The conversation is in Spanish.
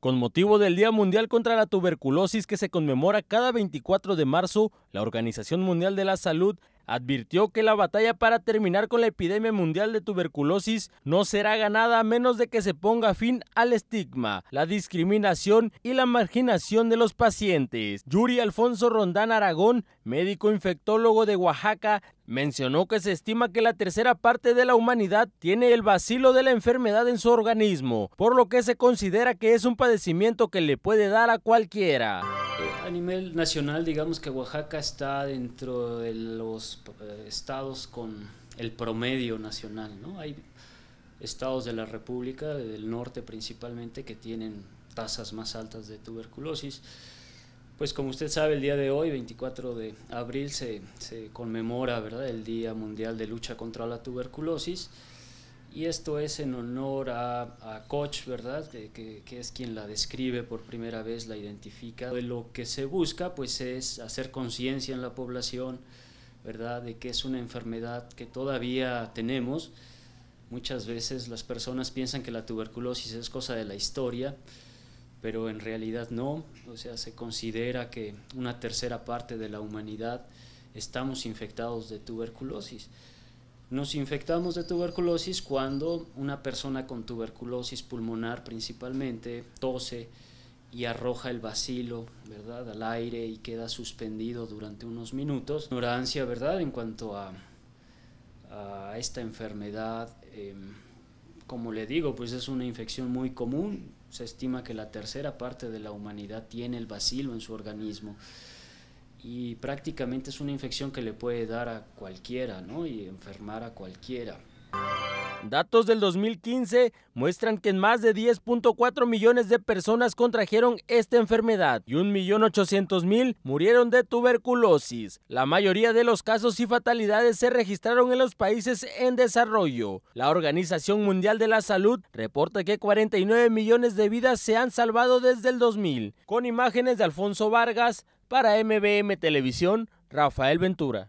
Con motivo del Día Mundial contra la Tuberculosis que se conmemora cada 24 de marzo, la Organización Mundial de la Salud advirtió que la batalla para terminar con la epidemia mundial de tuberculosis no será ganada a menos de que se ponga fin al estigma, la discriminación y la marginación de los pacientes. Yuri Alfonso Rondán Aragón, médico infectólogo de Oaxaca, Mencionó que se estima que la tercera parte de la humanidad tiene el vacilo de la enfermedad en su organismo, por lo que se considera que es un padecimiento que le puede dar a cualquiera a nivel nacional, digamos que Oaxaca está dentro de los eh, estados con el promedio nacional, ¿no? Hay estados de la República, del norte principalmente, que tienen tasas más altas de tuberculosis. Pues como usted sabe, el día de hoy, 24 de abril, se, se conmemora ¿verdad? el Día Mundial de Lucha contra la Tuberculosis. Y esto es en honor a, Koch, ¿verdad? Que, es quien la describe por primera vez, la identifica. Lo que se busca, pues, es hacer conciencia en la población, ¿verdad? De que es una enfermedad que todavía tenemos. Muchas veces las personas piensan que la tuberculosis es cosa de la historia, pero en realidad no. O sea, se considera que una tercera parte de la humanidad estamos infectados de tuberculosis. Nos infectamos de tuberculosis cuando una persona con tuberculosis pulmonar principalmente tose y arroja el bacilo, ¿verdad?, al aire y queda suspendido durante unos minutos. Ignorancia, ¿verdad?, en cuanto a, esta enfermedad. Em, como le digo, pues es una infección muy común. Se estima que la tercera parte de la humanidad tiene el bacilo en su organismo y prácticamente es una infección que le puede dar a cualquiera, ¿no? Y enfermar a cualquiera. Datos del 2015 muestran que más de 10.4 millones de personas contrajeron esta enfermedad y 1.800.000 murieron de tuberculosis. La mayoría de los casos y fatalidades se registraron en los países en desarrollo. La Organización Mundial de la Salud reporta que 49 millones de vidas se han salvado desde el 2000. Con imágenes de Alfonso Vargas, para MBM Televisión, Rafael Ventura.